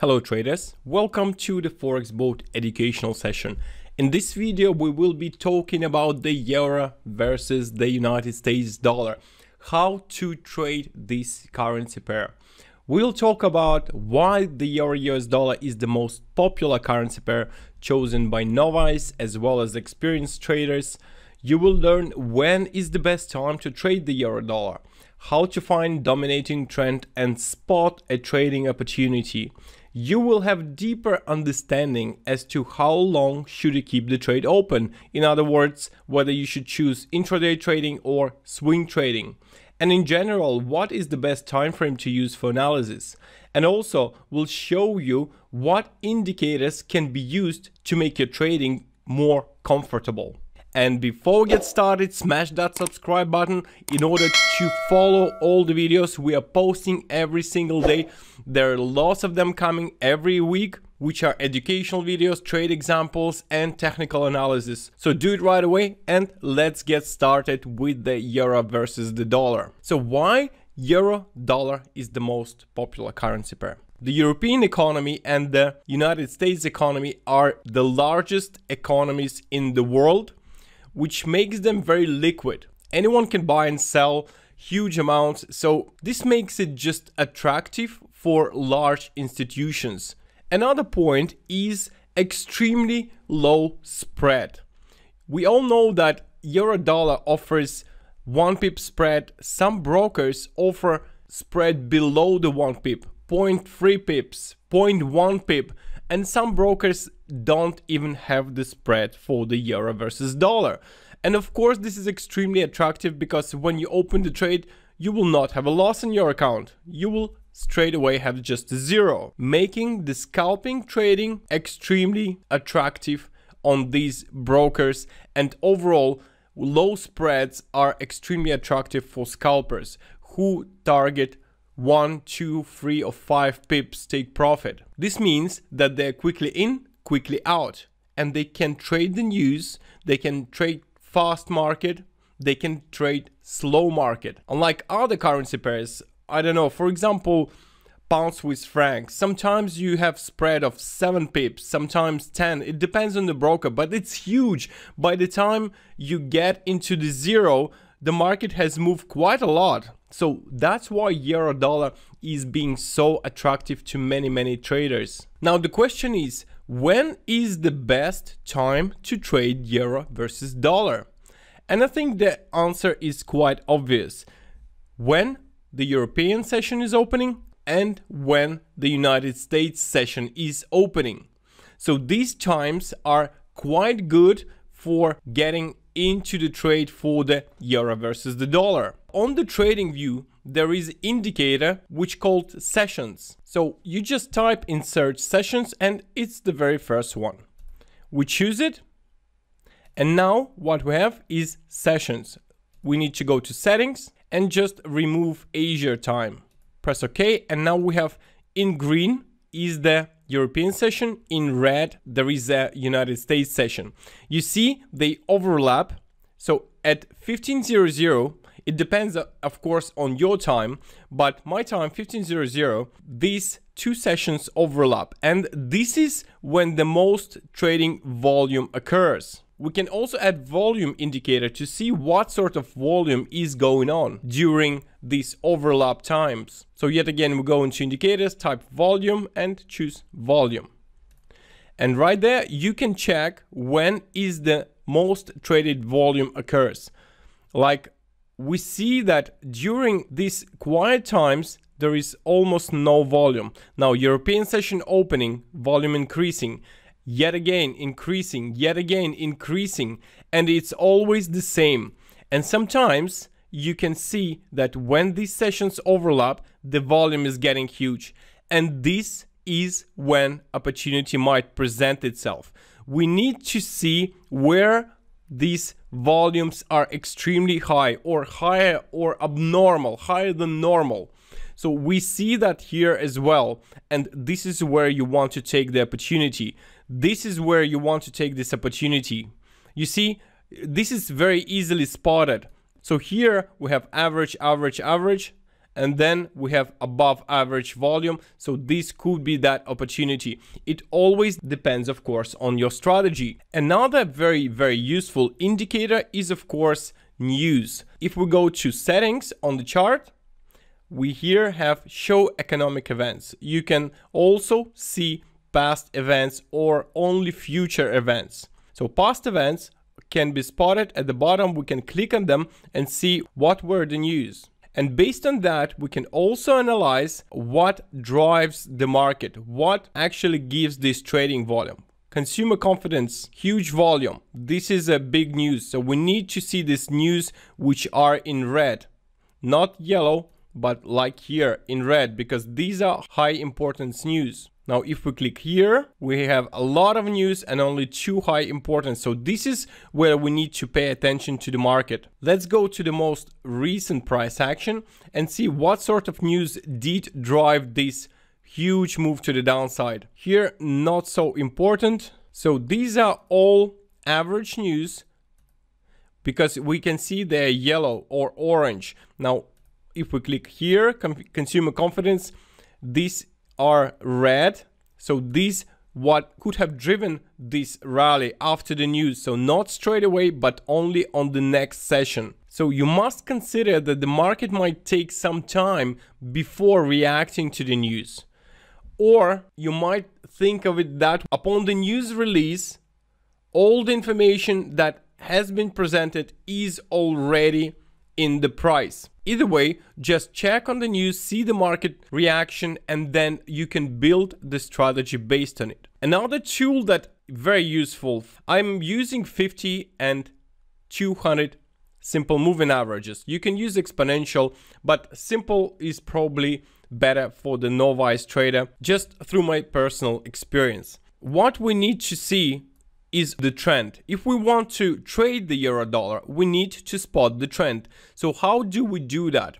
Hello traders, welcome to the Forex Boat educational session. In this video we will be talking about the euro versus the United States dollar, how to trade this currency pair. We'll talk about why the euro US dollar is the most popular currency pair chosen by novice as well as experienced traders. You will learn when is the best time to trade the euro dollar, how to find dominating trend and spot a trading opportunity you will have deeper understanding as to how long should you keep the trade open. In other words, whether you should choose intraday trading or swing trading. And in general, what is the best time frame to use for analysis? And also, we'll show you what indicators can be used to make your trading more comfortable. And before we get started, smash that subscribe button in order to follow all the videos we are posting every single day. There are lots of them coming every week which are educational videos, trade examples, and technical analysis. So do it right away and let's get started with the euro versus the dollar. So why euro dollar is the most popular currency pair? The European economy and the United States economy are the largest economies in the world which makes them very liquid. Anyone can buy and sell huge amounts, so this makes it just attractive for large institutions. Another point is extremely low spread. We all know that Eurodollar offers 1 pip spread, some brokers offer spread below the 1 pip, 0.3 pips, 0.1 pip, and some brokers don't even have the spread for the euro versus dollar. And of course, this is extremely attractive because when you open the trade, you will not have a loss in your account. You will straight away have just zero, making the scalping trading extremely attractive on these brokers and overall low spreads are extremely attractive for scalpers who target one, two, three, or five pips take profit. This means that they're quickly in quickly out and they can trade the news, they can trade fast market, they can trade slow market. Unlike other currency pairs, I don't know, for example, pound Swiss franc, sometimes you have spread of 7 pips, sometimes 10, it depends on the broker, but it's huge. By the time you get into the zero, the market has moved quite a lot. So that's why euro dollar is being so attractive to many, many traders. Now the question is, when is the best time to trade euro versus dollar? And I think the answer is quite obvious. When the European session is opening and when the United States session is opening. So these times are quite good for getting into the trade for the euro versus the dollar. On the trading view, there is indicator which called sessions. So you just type in search sessions and it's the very first one. We choose it. And now what we have is sessions. We need to go to settings and just remove Asia time. Press OK. And now we have in green is the European session, in red there is a United States session. You see they overlap, so at 1500 it depends uh, of course on your time, but my time 1500 these two sessions overlap and this is when the most trading volume occurs we can also add volume indicator to see what sort of volume is going on during these overlap times. So yet again, we go into indicators, type volume and choose volume. And right there, you can check when is the most traded volume occurs. Like we see that during these quiet times, there is almost no volume. Now European session opening, volume increasing yet again increasing, yet again increasing, and it's always the same. And sometimes you can see that when these sessions overlap, the volume is getting huge. And this is when opportunity might present itself. We need to see where these volumes are extremely high or higher or abnormal, higher than normal. So we see that here as well. And this is where you want to take the opportunity. This is where you want to take this opportunity. You see, this is very easily spotted. So here we have average, average, average, and then we have above average volume. So this could be that opportunity. It always depends, of course, on your strategy. Another very, very useful indicator is, of course, news. If we go to settings on the chart, we here have show economic events. You can also see past events or only future events. So past events can be spotted at the bottom. We can click on them and see what were the news. And based on that, we can also analyze what drives the market, what actually gives this trading volume. Consumer confidence, huge volume. This is a big news. So we need to see this news, which are in red, not yellow, but like here in red, because these are high importance news. Now, if we click here, we have a lot of news and only two high importance. So this is where we need to pay attention to the market. Let's go to the most recent price action and see what sort of news did drive this huge move to the downside. Here, not so important. So these are all average news because we can see they're yellow or orange. Now, if we click here, consumer confidence, this are red. So these what could have driven this rally after the news. So not straight away, but only on the next session. So you must consider that the market might take some time before reacting to the news. Or you might think of it that upon the news release, all the information that has been presented is already in the price. Either way, just check on the news, see the market reaction, and then you can build the strategy based on it. Another tool that very useful, I'm using 50 and 200 simple moving averages. You can use exponential, but simple is probably better for the novice trader just through my personal experience. What we need to see is the trend. If we want to trade the euro dollar, we need to spot the trend. So how do we do that?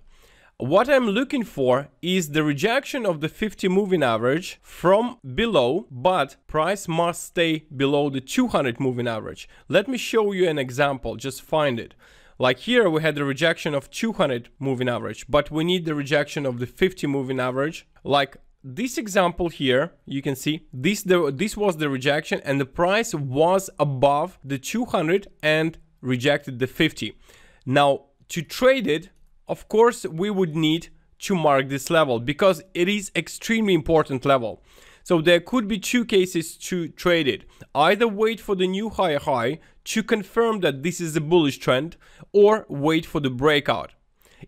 What I'm looking for is the rejection of the 50 moving average from below, but price must stay below the 200 moving average. Let me show you an example, just find it. Like here we had the rejection of 200 moving average, but we need the rejection of the 50 moving average, like this example here you can see this the, this was the rejection and the price was above the 200 and rejected the 50 now to trade it of course we would need to mark this level because it is extremely important level so there could be two cases to trade it either wait for the new higher high to confirm that this is a bullish trend or wait for the breakout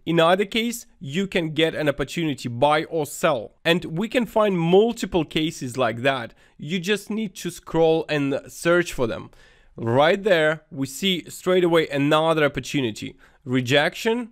in either case, you can get an opportunity, buy or sell. And we can find multiple cases like that. You just need to scroll and search for them. Right there, we see straight away another opportunity. Rejection,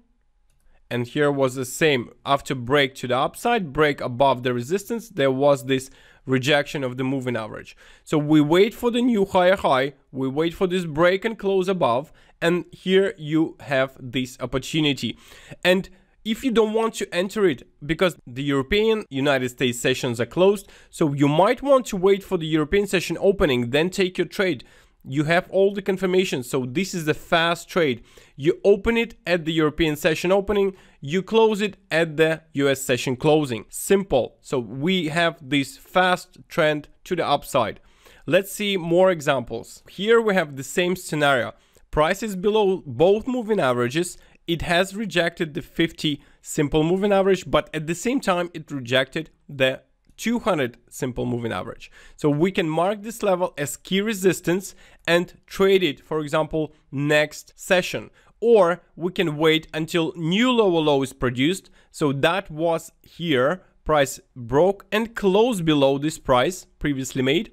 and here was the same after break to the upside break above the resistance there was this rejection of the moving average so we wait for the new higher high we wait for this break and close above and here you have this opportunity and if you don't want to enter it because the European United States sessions are closed so you might want to wait for the European session opening then take your trade you have all the confirmation, so this is the fast trade you open it at the european session opening you close it at the us session closing simple so we have this fast trend to the upside let's see more examples here we have the same scenario price is below both moving averages it has rejected the 50 simple moving average but at the same time it rejected the 200 simple moving average. So we can mark this level as key resistance and trade it, for example, next session. Or we can wait until new lower low is produced. So that was here, price broke and closed below this price previously made.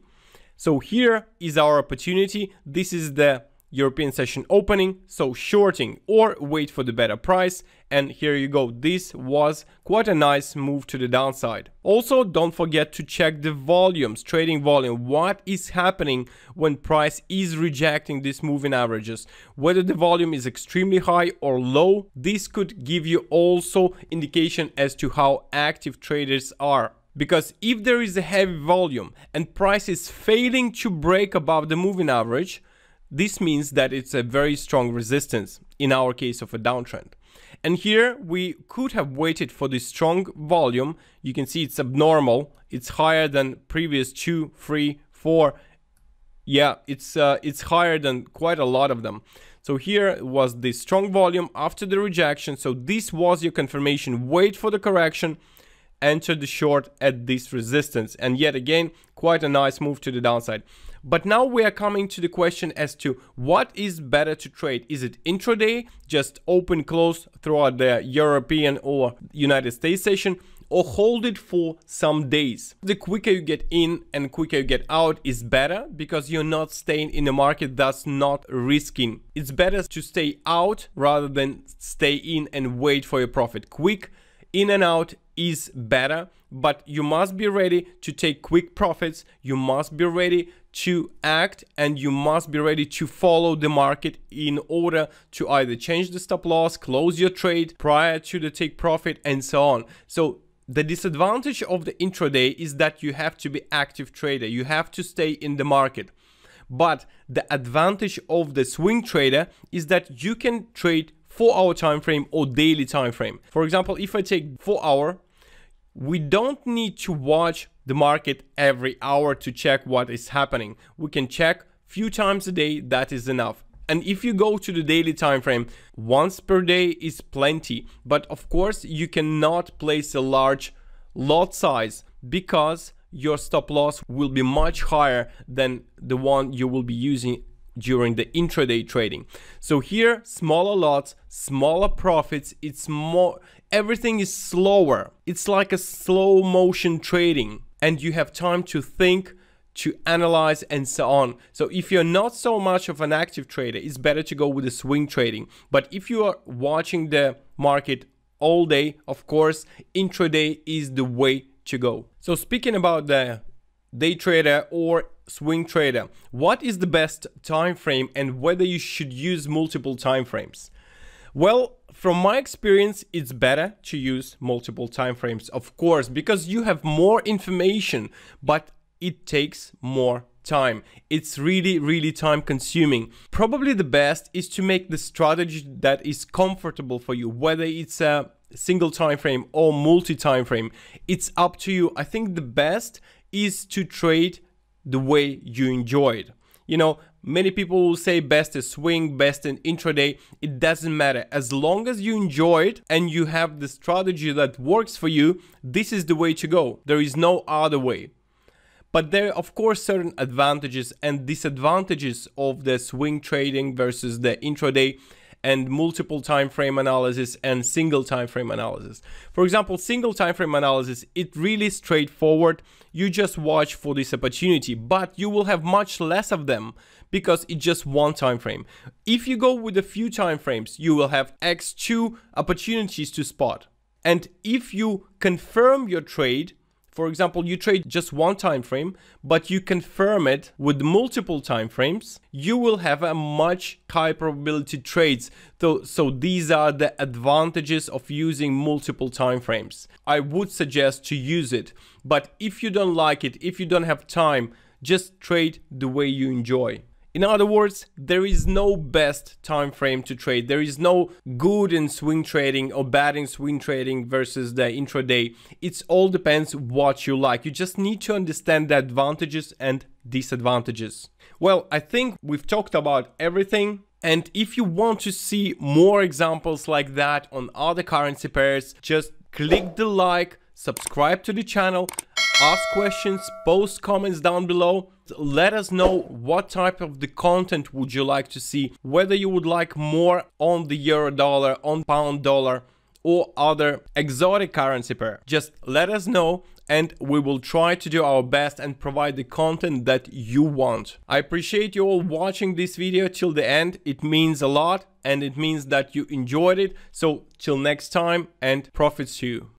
So here is our opportunity. This is the European session opening, so shorting or wait for the better price. And here you go, this was quite a nice move to the downside. Also, don't forget to check the volumes, trading volume, what is happening when price is rejecting these moving averages. Whether the volume is extremely high or low, this could give you also indication as to how active traders are because if there is a heavy volume and price is failing to break above the moving average, this means that it's a very strong resistance, in our case of a downtrend. And here we could have waited for the strong volume. You can see it's abnormal. It's higher than previous two, three, four. Yeah, it's uh, it's higher than quite a lot of them. So here was the strong volume after the rejection. So this was your confirmation. Wait for the correction. Enter the short at this resistance. And yet again, quite a nice move to the downside. But now we are coming to the question as to what is better to trade? Is it intraday, just open close throughout the European or United States session? or hold it for some days. The quicker you get in and quicker you get out is better because you're not staying in a market that's not risking. It's better to stay out rather than stay in and wait for your profit. Quick in and out is better, but you must be ready to take quick profits. You must be ready to act and you must be ready to follow the market in order to either change the stop loss, close your trade prior to the take profit and so on. So the disadvantage of the intraday is that you have to be active trader. You have to stay in the market. But the advantage of the swing trader is that you can trade 4 hour time frame or daily time frame. For example, if I take 4 hour, we don't need to watch the market every hour to check what is happening. We can check few times a day, that is enough. And if you go to the daily time frame, once per day is plenty. But of course, you cannot place a large lot size because your stop loss will be much higher than the one you will be using during the intraday trading. So here, smaller lots, smaller profits, it's more, everything is slower. It's like a slow motion trading and you have time to think, to analyze and so on. So if you're not so much of an active trader, it's better to go with the swing trading. But if you are watching the market all day, of course, intraday is the way to go. So speaking about the day trader or swing trader what is the best time frame and whether you should use multiple time frames well from my experience it's better to use multiple time frames of course because you have more information but it takes more time it's really really time consuming probably the best is to make the strategy that is comfortable for you whether it's a single time frame or multi time frame it's up to you i think the best is to trade the way you enjoy it. You know, many people will say best is swing, best in intraday. It doesn't matter. As long as you enjoy it and you have the strategy that works for you, this is the way to go. There is no other way. But there are of course certain advantages and disadvantages of the swing trading versus the intraday and multiple time frame analysis and single time frame analysis. For example, single time frame analysis, it really straightforward. You just watch for this opportunity, but you will have much less of them because it's just one time frame. If you go with a few time frames, you will have X2 opportunities to spot. And if you confirm your trade for example, you trade just one time frame, but you confirm it with multiple time frames, you will have a much higher probability trades. So, so these are the advantages of using multiple time frames. I would suggest to use it, but if you don't like it, if you don't have time, just trade the way you enjoy. In other words, there is no best time frame to trade. There is no good in swing trading or bad in swing trading versus the intraday. It all depends what you like. You just need to understand the advantages and disadvantages. Well, I think we've talked about everything. And if you want to see more examples like that on other currency pairs, just click the like, subscribe to the channel, Ask questions, post comments down below. Let us know what type of the content would you like to see, whether you would like more on the euro dollar, on pound dollar, or other exotic currency pair. Just let us know and we will try to do our best and provide the content that you want. I appreciate you all watching this video till the end. It means a lot and it means that you enjoyed it. So till next time and profits to you.